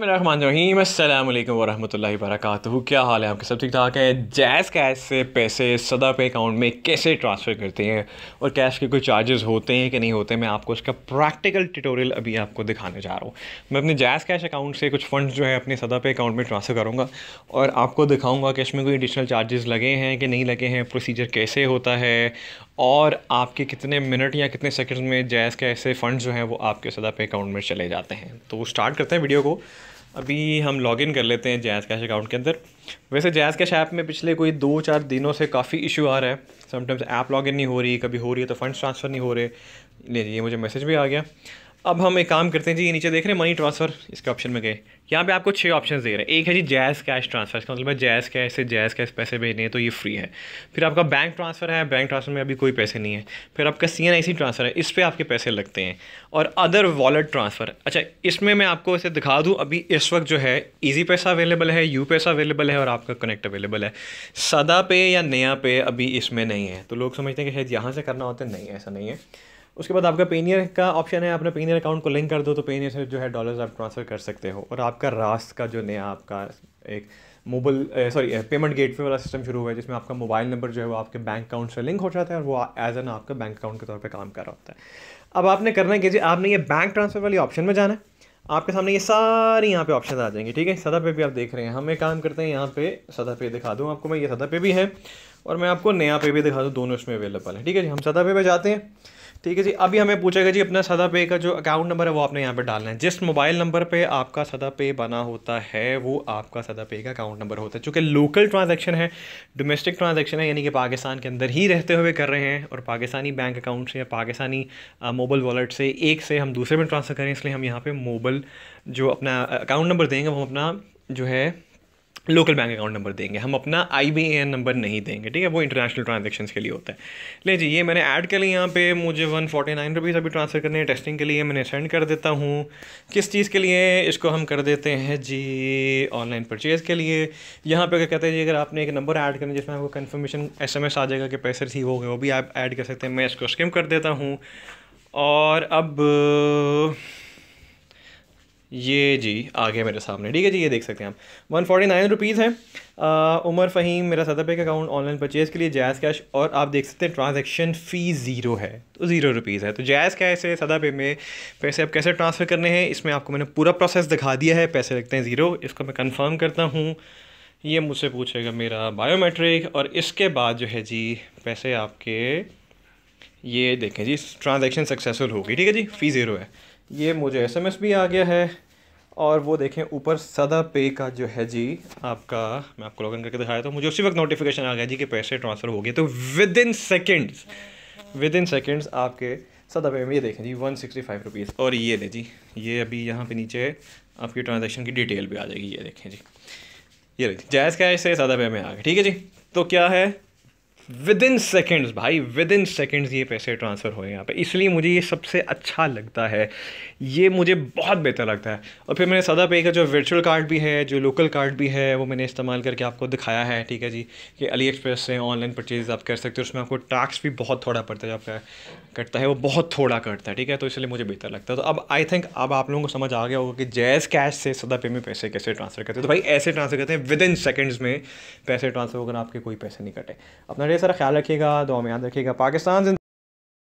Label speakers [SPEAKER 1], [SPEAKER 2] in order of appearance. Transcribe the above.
[SPEAKER 1] बसमीम अल्लाम वरहमल वरक क्या हाल है आपके सब ठीक ठाक है जैज़ कैश से पैसे सदा पे अकाउंट में कैसे ट्रांसफ़र करते हैं और कैश के कोई चार्जेस होते हैं कि नहीं होते मैं आपको उसका प्रैक्टिकल ट्यूटोरियल अभी आपको दिखाने जा रहा हूँ मैं अपने जैज़ कैश अकाउंट से कुछ फंड्स जो है अपने सदा पे अकाउंट में ट्रांसफ़र करूँगा और आपको दिखाऊँगा कि इसमें कोई एडिशनल चार्जेस लगे हैं कि नहीं लगे हैं प्रोसीजर कैसे होता है और आपके कितने मिनट या कितने सेकंड्स में जैस के ऐसे फंड्स जो हैं वो आपके सदा पे अकाउंट में चले जाते हैं तो स्टार्ट करते हैं वीडियो को अभी हम लॉगिन कर लेते हैं जैज़ कैश अकाउंट के अंदर वैसे जैज़ कैश ऐप में पिछले कोई दो चार दिनों से काफ़ी इशू आ रहा है समटाइम्स ऐप लॉगिन नहीं हो रही कभी हो रही है तो फंड्स ट्रांसफ़र नहीं हो रहे ले ये मुझे मैसेज भी आ गया अब हम एक काम करते हैं जी ये नीचे देख रहे हैं मनी ट्रांसफ़र इसके ऑप्शन में गए यहाँ पे आपको छः ऑप्शंस दे रहे हैं एक है जी जैस कैश ट्रांसफर इसका मतलब जैस कैश से जैस कैश पैसे भेजने हैं तो ये फ्री है फिर आपका बैंक ट्रांसफ़र है बैंक ट्रांसफ़र में अभी कोई पैसे नहीं है फिर आपका सी एन आई सी ट्रांसफ़र है इस पर आपके पैसे लगते हैं और अदर वॉलेट ट्रांसफ़र अच्छा इसमें मैं आपको इसे दिखा दूँ अभी इस वक्त जो है ईजी पैसा अवेलेबल है यू पैसा अवेलेबल है और आपका कनेक्ट अवेलेबल है सदा पे या नया पे अभी इसमें नहीं है तो लोग समझते हैं कि शायद यहाँ से करना होता है नहीं ऐसा नहीं है उसके बाद आपका पेनियर का ऑप्शन है अपने पेनियर अकाउंट को लिंक कर दो तो पेनियर से जो है डॉलर्स आप ट्रांसफ़र कर सकते हो और आपका रास का जो नया आपका एक मोबाइल सॉरी पेमेंट गेटवे वाला सिस्टम शुरू हुआ है जिसमें आपका मोबाइल नंबर जो है वो आपके बैंक अकाउंट से लिंक हो जाता है और वो एज एन आपका बैंक अकाउंट के तौर पर काम कर रहा होता है अब आपने करना है कि जी आपने ये बैंक ट्रांसफ़र वाली ऑप्शन में जाना है आपके सामने ये सारी यहाँ पे ऑप्शन आ जाएंगे ठीक है सदा पे भी आप देख रहे हैं हम एक काम करते हैं यहाँ पे सदा पे दिखा दूँ आपको मैं ये सदा पे भी है और मैं आपको नया पे भी दिखा दूँ दोनों इसमें अवेलेबल है ठीक है जी हम सदा पे पे जाते हैं ठीक है जी अभी हमें पूछेगा जी अपना सदा पे का जो अकाउंट नंबर है वो आपने यहाँ पे डालना है जिस मोबाइल नंबर पे आपका सदा पे बना होता है वो आपका सदा पे का अकाउंट नंबर होता है चूँकि लोकल ट्रांजैक्शन है डोमेस्टिक ट्रांजैक्शन है यानी कि पाकिस्तान के अंदर ही रहते हुए कर रहे हैं और पाकिस्तानी बैंक अकाउंट से या पाकिस्तानी मोबाइल वॉलेट से एक से हम दूसरे में ट्रांसफ़र करें इसलिए हम यहाँ पर मोबल जो अपना अकाउंट नंबर देंगे वो अपना जो है लोकल बैंक अकाउंट नंबर देंगे हम अपना आई बी एन नंबर नहीं देंगे ठीक है वो इंटरनेशनल ट्रांजेक्शन के लिए होता है ले जी ये मैंने ऐड कर ली यहाँ पे मुझे वन फोर्टी नाइन रुपीज़ अभी ट्रांसफ़र करने हैं टेस्टिंग के लिए मैंने सेंड कर देता हूँ किस चीज़ के लिए इसको हम कर देते हैं जी ऑनलाइन परचेज़ के लिए यहाँ पे अगर कहते हैं जी अगर आपने एक नंबर ऐड करना जिसमें आपको कन्फर्मेशन एस एम एस आ जाएगा कि पैसे रिसीव हो गए वो भी आप ऐड कर सकते हैं मैं इसको स्किम कर देता हूँ और अब ये जी आ गया मेरे सामने ठीक है जी ये देख सकते हैं आप वन फोर्टी नाइन रुपीज़ है उमर फ़हीम मेरा सदा पे अकाउंट ऑनलाइन परचेज़ के लिए जैज़ कैश और आप देख सकते हैं ट्रांजैक्शन फ़ी ज़ीरो है तो ज़ीरो रुपीज़ है तो जैज़ कैश से सदा पे में पैसे आप कैसे ट्रांसफ़र करने हैं इसमें आपको मैंने पूरा प्रोसेस दिखा दिया है पैसे लगते हैं ज़ीरो इसको मैं कन्फर्म करता हूँ ये मुझसे पूछेगा मेरा बायोमेट्रिक और इसके बाद जो है जी पैसे आपके ये देखें जी ट्रांज़ेक्शन सक्सेसफुल होगी ठीक है जी फ़ी ज़ीरो है ये मुझे एसएमएस भी आ गया है और वो देखें ऊपर सदा पे का जो है जी आपका मैं आपको लॉगिन करके दिखाया था मुझे उसी वक्त नोटिफिकेशन आ गया जी कि पैसे ट्रांसफ़र हो गए तो within seconds within seconds आपके सदा पे में ये देखें जी वन सिक्सटी फाइव रुपीज़ और ये ले जी ये अभी यहाँ पे नीचे आपकी ट्रांजेक्शन की डिटेल भी आ जाएगी ये देखें जी ये देखिए जायज़ कैश से सदा पे में आ गए ठीक है जी तो क्या है विद इन सेकेंड्स भाई विद इन सेकेंड्स ये पैसे ट्रांसफ़र हुए यहाँ पे इसलिए मुझे ये सबसे अच्छा लगता है ये मुझे बहुत बेहतर लगता है और फिर मैंने सदा पे का जो वर्चुअल कार्ड भी है जो लोकल कार्ड भी है वो मैंने इस्तेमाल करके आपको दिखाया है ठीक है जी कि अली एक्सप्रेस से ऑनलाइन परचेज़ आप कर सकते हो उसमें आपको टैक्स भी बहुत थोड़ा पड़ता है आपका कटता है वो बहुत थोड़ा कटता है ठीक है तो इसलिए मुझे बेहतर लगता है तो अब आई थिंक अब आप लोगों को समझ आ गया होगा कि जैज़ कैश से सदा पे में पैसे कैसे ट्रांसफ़र करते हैं तो भाई ऐसे ट्रांसफ़र करते हैं विद इन सेकेंड्स में पैसे ट्रांसफ़र होकर आपके कोई पैसे नहीं कटे अपना सारा ख्याल रखिएगा दुआ में याद रखिएगा पाकिस्तान